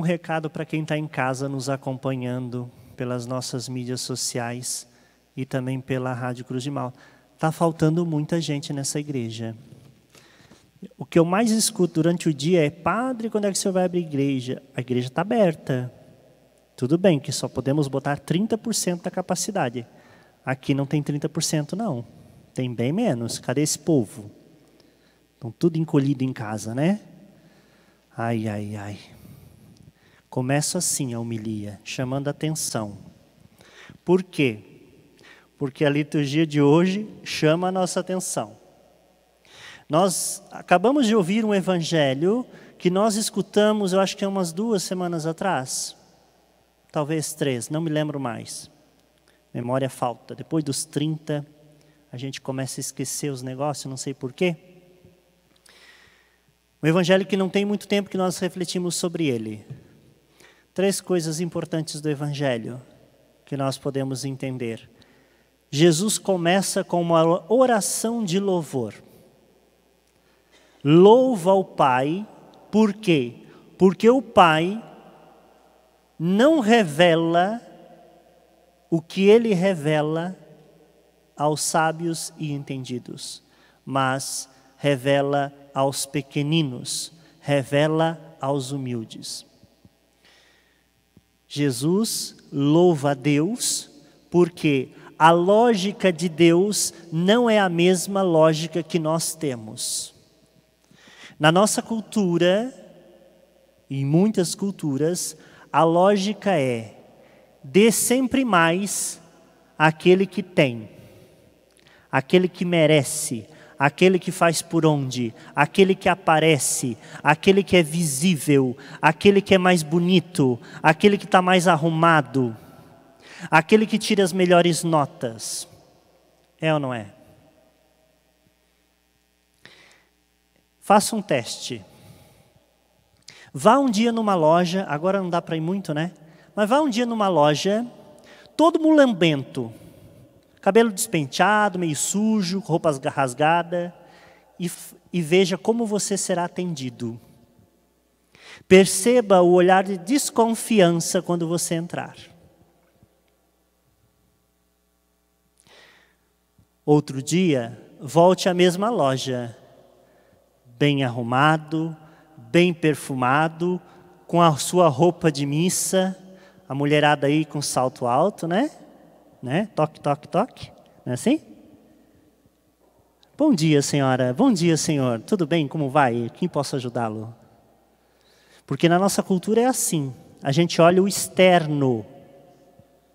um recado para quem está em casa nos acompanhando pelas nossas mídias sociais e também pela Rádio Cruz de Mal. Está faltando muita gente nessa igreja. O que eu mais escuto durante o dia é: Padre, quando é que o senhor vai abrir a igreja? A igreja está aberta. Tudo bem que só podemos botar 30% da capacidade. Aqui não tem 30%, não. Tem bem menos. Cadê esse povo? Estão tudo encolhido em casa, né? Ai, ai, ai. Começa assim a humilha, chamando atenção. Por quê? Porque a liturgia de hoje chama a nossa atenção. Nós acabamos de ouvir um evangelho que nós escutamos, eu acho que é umas duas semanas atrás, talvez três, não me lembro mais. Memória falta. Depois dos 30, a gente começa a esquecer os negócios, não sei porquê. Um evangelho que não tem muito tempo que nós refletimos sobre ele três coisas importantes do Evangelho que nós podemos entender. Jesus começa com uma oração de louvor. Louva o Pai, por quê? Porque o Pai não revela o que ele revela aos sábios e entendidos, mas revela aos pequeninos, revela aos humildes. Jesus louva a Deus porque a lógica de Deus não é a mesma lógica que nós temos. Na nossa cultura, em muitas culturas, a lógica é dê sempre mais àquele que tem, àquele que merece, aquele que faz por onde, aquele que aparece, aquele que é visível, aquele que é mais bonito, aquele que está mais arrumado, aquele que tira as melhores notas. É ou não é? Faça um teste. Vá um dia numa loja, agora não dá para ir muito, né? Mas vá um dia numa loja, todo mulambento, cabelo despenteado, meio sujo, roupas rasgada, e, e veja como você será atendido. Perceba o olhar de desconfiança quando você entrar. Outro dia, volte à mesma loja, bem arrumado, bem perfumado, com a sua roupa de missa, a mulherada aí com salto alto, né? né? Toque, toque, toque. Não é assim? Bom dia, senhora. Bom dia, senhor. Tudo bem? Como vai? Quem posso ajudá-lo? Porque na nossa cultura é assim. A gente olha o externo.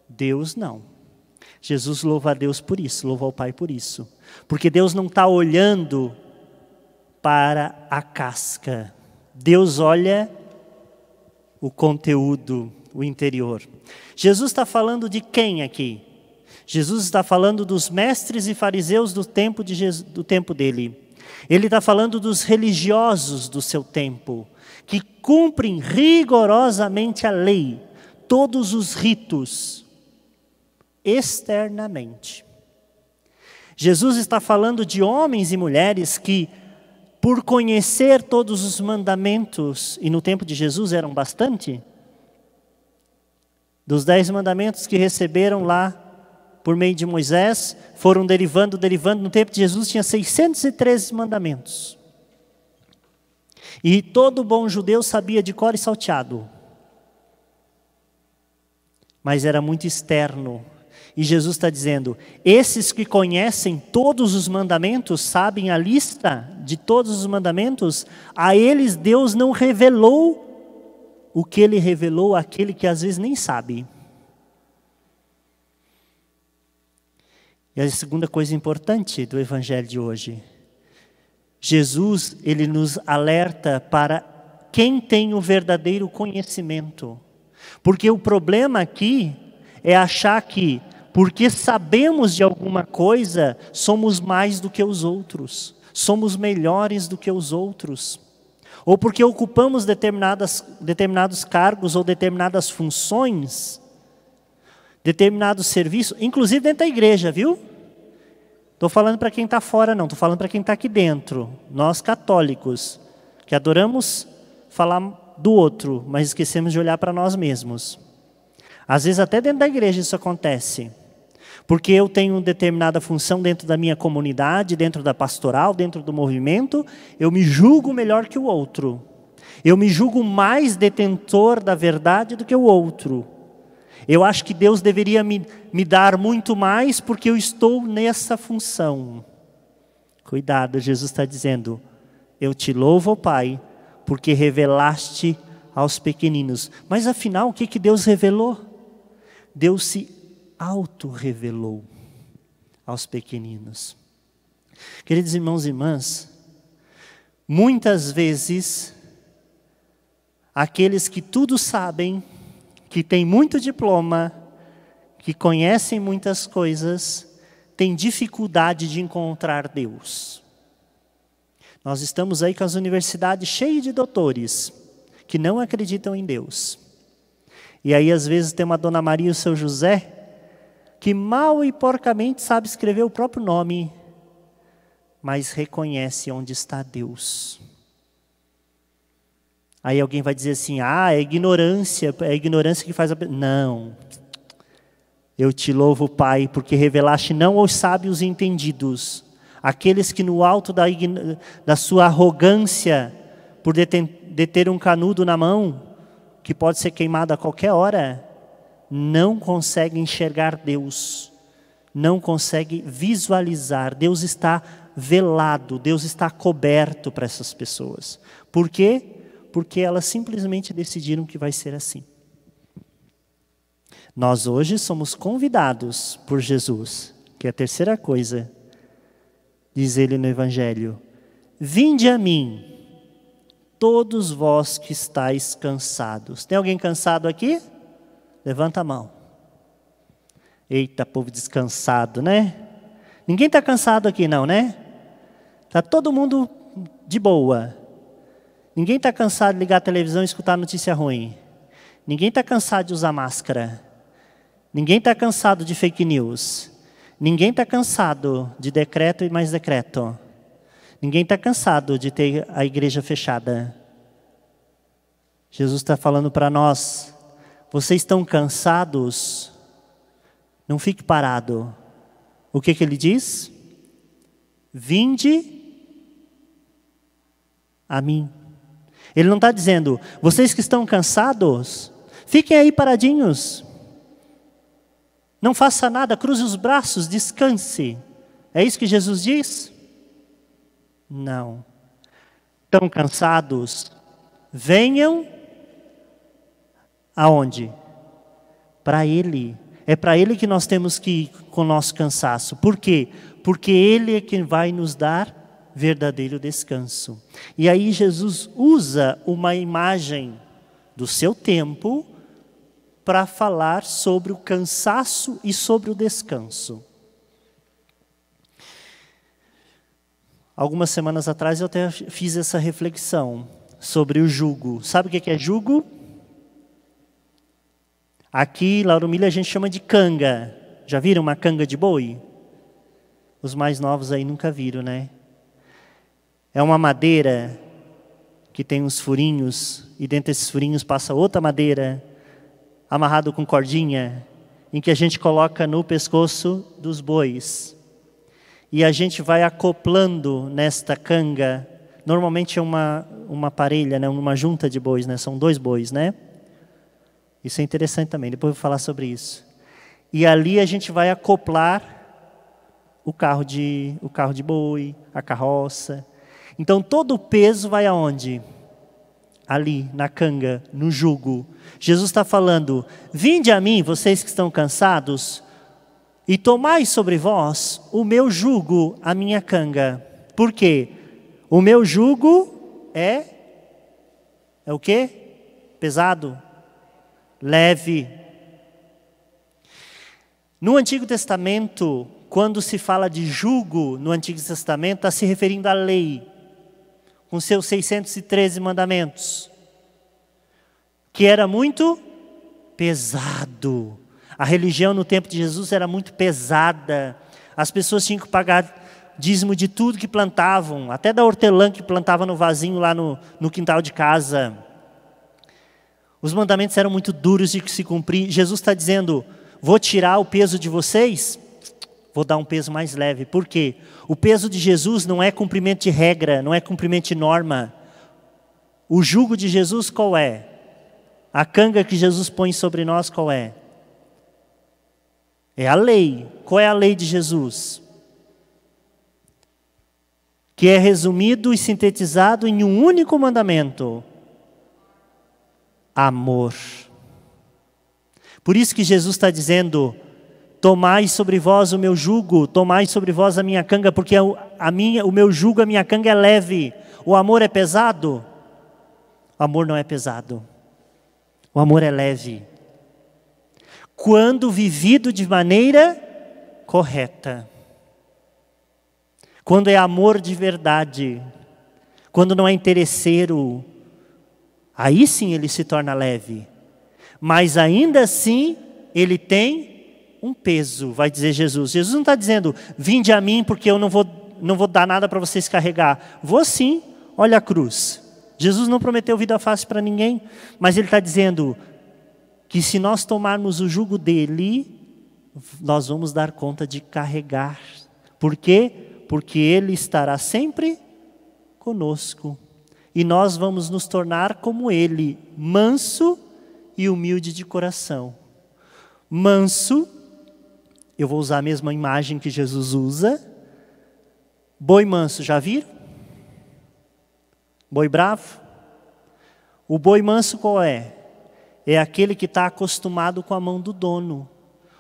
Deus não. Jesus louva a Deus por isso, louva ao Pai por isso. Porque Deus não está olhando para a casca. Deus olha o conteúdo, o interior. Jesus está falando de quem aqui? Jesus está falando dos mestres e fariseus do tempo, de Jesus, do tempo dele. Ele está falando dos religiosos do seu tempo, que cumprem rigorosamente a lei, todos os ritos, externamente. Jesus está falando de homens e mulheres que, por conhecer todos os mandamentos, e no tempo de Jesus eram bastante, dos dez mandamentos que receberam lá por meio de Moisés, foram derivando, derivando. No tempo de Jesus tinha 613 mandamentos. E todo bom judeu sabia de cor e salteado. Mas era muito externo. E Jesus está dizendo: esses que conhecem todos os mandamentos, sabem a lista de todos os mandamentos, a eles Deus não revelou o que ele revelou àquele que às vezes nem sabe. E a segunda coisa importante do evangelho de hoje, Jesus, ele nos alerta para quem tem o verdadeiro conhecimento. Porque o problema aqui é achar que porque sabemos de alguma coisa, somos mais do que os outros, somos melhores do que os outros. Ou porque ocupamos determinadas, determinados cargos ou determinadas funções, determinado serviço, inclusive dentro da igreja, viu? Estou falando para quem está fora, não, estou falando para quem está aqui dentro. Nós católicos, que adoramos falar do outro, mas esquecemos de olhar para nós mesmos. Às vezes, até dentro da igreja, isso acontece. Porque eu tenho determinada função dentro da minha comunidade, dentro da pastoral, dentro do movimento, eu me julgo melhor que o outro. Eu me julgo mais detentor da verdade do que o outro. Eu acho que Deus deveria me, me dar muito mais porque eu estou nessa função. Cuidado, Jesus está dizendo: Eu te louvo, Pai, porque revelaste aos pequeninos. Mas afinal, o que, que Deus revelou? Deus se auto-revelou aos pequeninos. Queridos irmãos e irmãs, muitas vezes, aqueles que tudo sabem que tem muito diploma, que conhecem muitas coisas, têm dificuldade de encontrar Deus. Nós estamos aí com as universidades cheias de doutores que não acreditam em Deus. E aí, às vezes, tem uma Dona Maria e o seu José que mal e porcamente sabe escrever o próprio nome, mas reconhece onde está Deus. Aí alguém vai dizer assim: ah, é ignorância, é ignorância que faz a. Não. Eu te louvo, Pai, porque revelaste não aos sábios entendidos, aqueles que no alto da, da sua arrogância, por deten... deter um canudo na mão, que pode ser queimado a qualquer hora, não conseguem enxergar Deus, não conseguem visualizar. Deus está velado, Deus está coberto para essas pessoas. Por quê? porque elas simplesmente decidiram que vai ser assim. Nós hoje somos convidados por Jesus, que é a terceira coisa, diz ele no Evangelho: Vinde a mim, todos vós que estáis cansados. Tem alguém cansado aqui? Levanta a mão. Eita, povo descansado, né? Ninguém está cansado aqui, não, né? Está todo mundo de boa. Ninguém está cansado de ligar a televisão e escutar notícia ruim. Ninguém está cansado de usar máscara. Ninguém está cansado de fake news. Ninguém está cansado de decreto e mais decreto. Ninguém está cansado de ter a igreja fechada. Jesus está falando para nós: vocês estão cansados? Não fique parado. O que, que ele diz? Vinde a mim. Ele não está dizendo, vocês que estão cansados, fiquem aí paradinhos. Não faça nada, cruze os braços, descanse. É isso que Jesus diz? Não. Tão cansados, venham aonde? Para Ele. É para Ele que nós temos que ir com o nosso cansaço. Por quê? Porque Ele é quem vai nos dar verdadeiro descanso. E aí Jesus usa uma imagem do seu tempo para falar sobre o cansaço e sobre o descanso. Algumas semanas atrás eu até fiz essa reflexão sobre o jugo. Sabe o que é jugo? Aqui, Lauro Milha, a gente chama de canga. Já viram uma canga de boi? Os mais novos aí nunca viram, né? É uma madeira que tem uns furinhos, e dentro desses furinhos passa outra madeira, amarrado com cordinha, em que a gente coloca no pescoço dos bois. E a gente vai acoplando nesta canga, normalmente é uma, uma parelha, né? uma junta de bois, né? são dois bois, né? Isso é interessante também, depois eu vou falar sobre isso. E ali a gente vai acoplar o carro de, o carro de boi, a carroça, então todo o peso vai aonde? Ali, na canga, no jugo. Jesus está falando: Vinde a mim, vocês que estão cansados, e tomai sobre vós o meu jugo, a minha canga. Por quê? O meu jugo é. É o quê? Pesado? Leve. No Antigo Testamento, quando se fala de jugo no Antigo Testamento, está se referindo à lei com seus 613 mandamentos, que era muito pesado. A religião no tempo de Jesus era muito pesada. As pessoas tinham que pagar dízimo de tudo que plantavam, até da hortelã que plantava no vasinho lá no, no quintal de casa. Os mandamentos eram muito duros de se cumprir. Jesus está dizendo: Vou tirar o peso de vocês, vou dar um peso mais leve. Por quê? O peso de Jesus não é cumprimento de regra, não é cumprimento de norma. O jugo de Jesus qual é? A canga que Jesus põe sobre nós qual é? É a lei. Qual é a lei de Jesus? Que é resumido e sintetizado em um único mandamento: amor. Por isso que Jesus está dizendo: Tomai sobre vós o meu jugo, tomai sobre vós a minha canga, porque é a minha, o meu jugo, a minha canga é leve. O amor é pesado? O amor não é pesado. O amor é leve. Quando vivido de maneira correta. Quando é amor de verdade. Quando não é interesseiro. Aí sim ele se torna leve. Mas ainda assim ele tem um peso, vai dizer Jesus. Jesus não está dizendo, vinde a mim porque eu não vou, não vou dar nada para vocês carregar. Vou sim, olha a cruz. Jesus não prometeu vida fácil para ninguém, mas ele está dizendo que se nós tomarmos o jugo dele, nós vamos dar conta de carregar. Por quê? Porque ele estará sempre conosco. E nós vamos nos tornar como ele, manso e humilde de coração. Manso eu vou usar a mesma imagem que Jesus usa. Boi manso, já viram? Boi bravo? O boi manso qual é? É aquele que está acostumado com a mão do dono.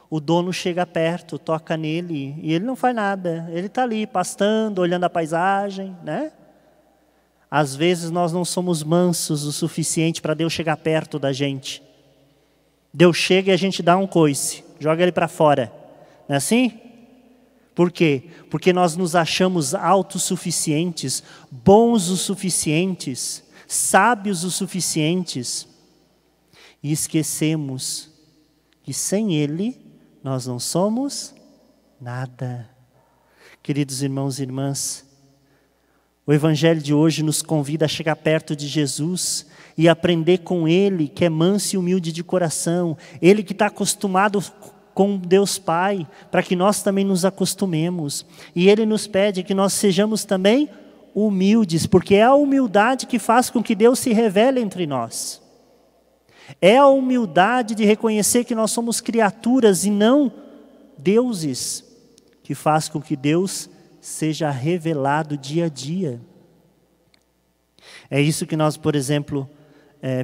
O dono chega perto, toca nele e ele não faz nada. Ele está ali pastando, olhando a paisagem, né? Às vezes nós não somos mansos o suficiente para Deus chegar perto da gente. Deus chega e a gente dá um coice, joga ele para fora. Não é assim? Por quê? Porque nós nos achamos autossuficientes, bons o suficientes, sábios o suficientes. E esquecemos que sem Ele nós não somos nada. Queridos irmãos e irmãs, o Evangelho de hoje nos convida a chegar perto de Jesus e aprender com Ele, que é manso e humilde de coração, Ele que está acostumado com Deus Pai, para que nós também nos acostumemos. E Ele nos pede que nós sejamos também humildes, porque é a humildade que faz com que Deus se revele entre nós. É a humildade de reconhecer que nós somos criaturas e não deuses, que faz com que Deus seja revelado dia a dia. É isso que nós, por exemplo, é,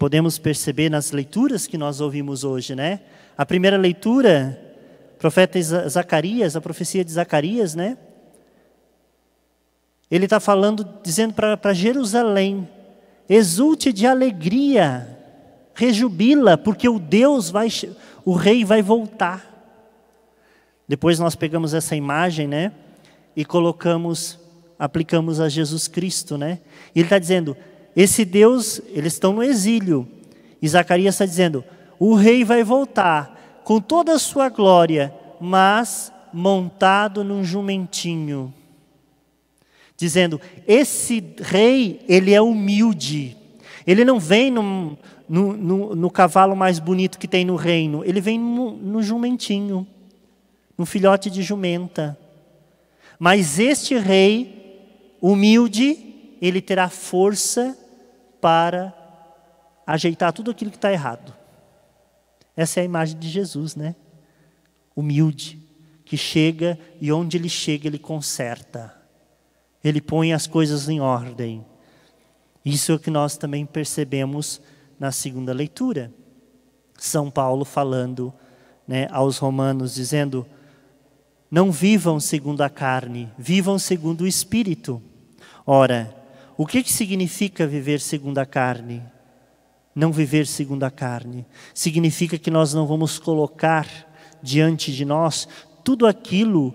podemos perceber nas leituras que nós ouvimos hoje, né? A primeira leitura, profeta Zacarias, a profecia de Zacarias, né? Ele está falando, dizendo para Jerusalém: exulte de alegria, rejubila, porque o Deus vai, o rei vai voltar. Depois nós pegamos essa imagem, né? E colocamos, aplicamos a Jesus Cristo, né? E ele está dizendo: esse Deus, eles estão no exílio. E Zacarias está dizendo: o rei vai voltar com toda a sua glória, mas montado num jumentinho. Dizendo: esse rei, ele é humilde. Ele não vem num, no, no, cavalo mais bonito que tem no reino, ele vem no jumentinho, no filhote de jumenta. Mas este rei, humilde, ele terá força para ajeitar tudo aquilo que está errado. Essa é a imagem de Jesus, né? Humilde, que chega e onde ele chega, ele conserta. Ele põe as coisas em ordem. Isso é o que nós também percebemos na segunda leitura. São Paulo falando né, aos romanos, dizendo: Não vivam segundo a carne, vivam segundo o espírito. Ora, o que, significa viver segundo a carne? Não viver segundo a carne. Significa que nós não vamos colocar diante de nós tudo aquilo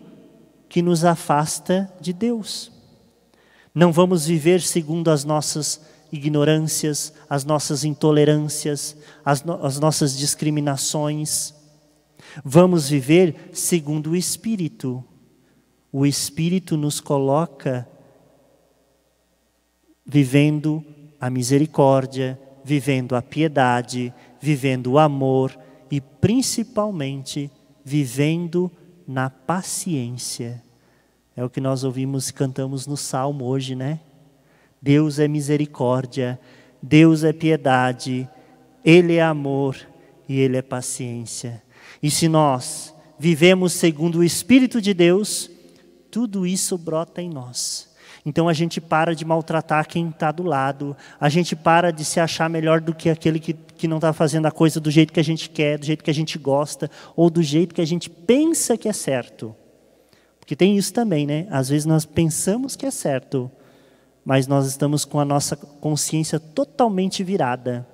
que nos afasta de Deus. Não vamos viver segundo as nossas ignorâncias, as nossas intolerâncias, as, no as nossas discriminações. Vamos viver segundo o Espírito. O Espírito nos coloca vivendo a misericórdia, vivendo a piedade, vivendo o amor e principalmente vivendo na paciência. É o que nós ouvimos e cantamos no salmo hoje, né? Deus é misericórdia, Deus é piedade, Ele é amor e Ele é paciência. E se nós vivemos segundo o Espírito de Deus, tudo isso brota em nós. Então a gente para de maltratar quem está do lado, a gente para de se achar melhor do que aquele que, que não está fazendo a coisa do jeito que a gente quer, do jeito que a gente gosta, ou do jeito que a gente pensa que é certo. Porque tem isso também, né? Às vezes nós pensamos que é certo, mas nós estamos com a nossa consciência totalmente virada.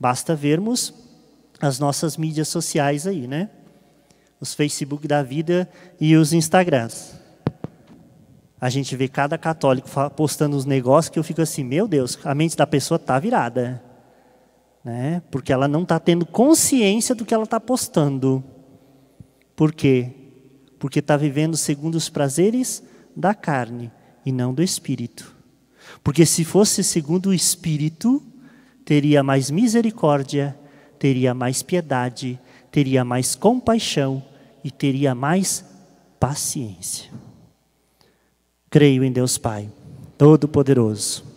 Basta vermos as nossas mídias sociais aí, né? Os Facebook da vida e os Instagrams a gente vê cada católico postando uns negócios que eu fico assim, meu Deus, a mente da pessoa está virada. Né? Porque ela não está tendo consciência do que ela está postando. Por quê? Porque está vivendo segundo os prazeres da carne e não do espírito. Porque se fosse segundo o espírito, teria mais misericórdia, teria mais piedade, teria mais compaixão e teria mais paciência. Creio em Deus Pai, Todo-Poderoso.